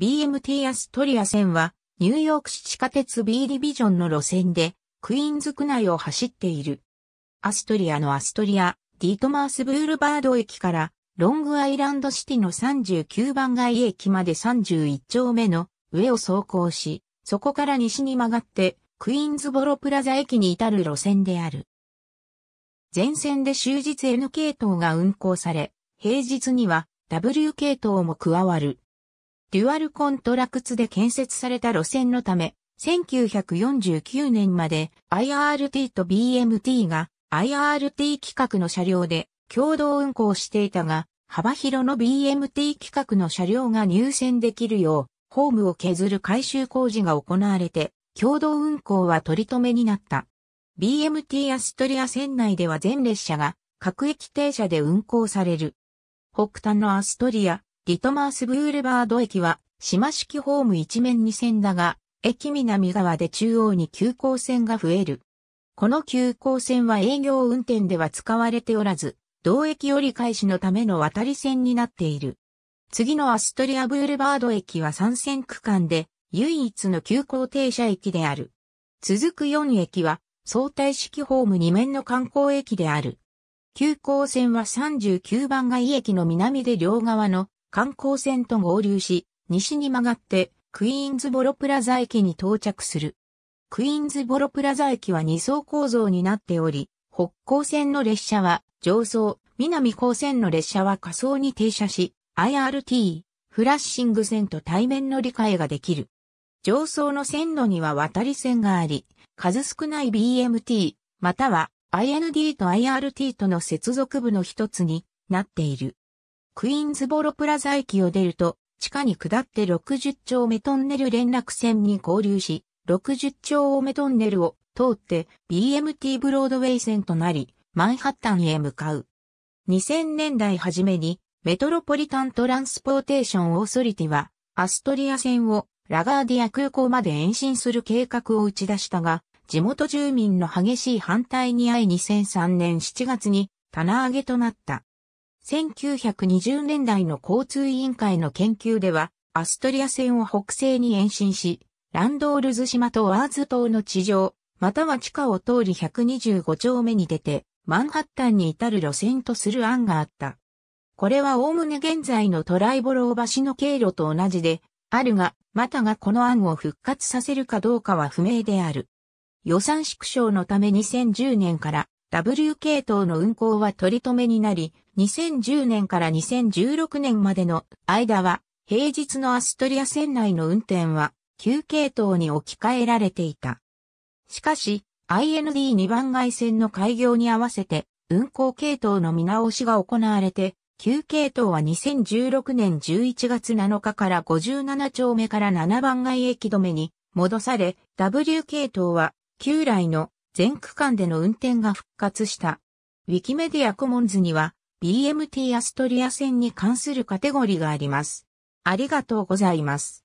BMT アストリア線は、ニューヨーク市地下鉄 B ディビジョンの路線で、クイーンズ区内を走っている。アストリアのアストリア、ディートマースブールバード駅から、ロングアイランドシティの39番街駅まで31丁目の上を走行し、そこから西に曲がって、クイーンズボロプラザ駅に至る路線である。全線で終日 N 系統が運行され、平日には W 系統も加わる。デュアルコントラクツで建設された路線のため、1949年まで IRT と BMT が IRT 規格の車両で共同運行していたが、幅広の BMT 規格の車両が入線できるよう、ホームを削る改修工事が行われて、共同運行は取り留めになった。BMT アストリア線内では全列車が各駅停車で運行される。北端のアストリア、リトマースブーレバード駅は、島式ホーム一面に線だが、駅南側で中央に急行線が増える。この急行線は営業運転では使われておらず、同駅折り返しのための渡り線になっている。次のアストリアブーレバード駅は三線区間で、唯一の急行停車駅である。続く4駅は、相対式ホーム2面の観光駅である。急行線は39番街駅の南で両側の観光船と合流し、西に曲がって、クイーンズボロプラザ駅に到着する。クイーンズボロプラザ駅は2層構造になっており、北高線の列車は上層、南高線の列車は下層に停車し、IRT、フラッシング線と対面の理解ができる。上層の線路には渡り線があり、数少ない BMT、または IND と IRT との接続部の一つになっている。クイーンズボロプラザ駅を出ると、地下に下って60丁目トンネル連絡線に合流し、60丁目トンネルを通って BMT ブロードウェイ線となり、マンハッタンへ向かう。2000年代初めに、メトロポリタントランスポーテーションオーソリティは、アストリア線をラガーディア空港まで延伸する計画を打ち出したが、地元住民の激しい反対に遭い2003年7月に棚上げとなった。1920年代の交通委員会の研究では、アストリア線を北西に延伸し、ランドールズ島とワーズ島の地上、または地下を通り125丁目に出て、マンハッタンに至る路線とする案があった。これは概ね現在のトライボロー橋の経路と同じで、あるが、またがこの案を復活させるかどうかは不明である。予算縮小のため2010年から W 系統の運行は取り留めになり、2010年から2016年までの間は、平日のアストリア船内の運転は、旧系統に置き換えられていた。しかし、IND2 番街線の開業に合わせて、運行系統の見直しが行われて、旧系統は2016年11月7日から57丁目から7番街駅止めに戻され、W 系統は旧来の全区間での運転が復活した。ウィキメディアコモンズには BMT アストリア線に関するカテゴリーがあります。ありがとうございます。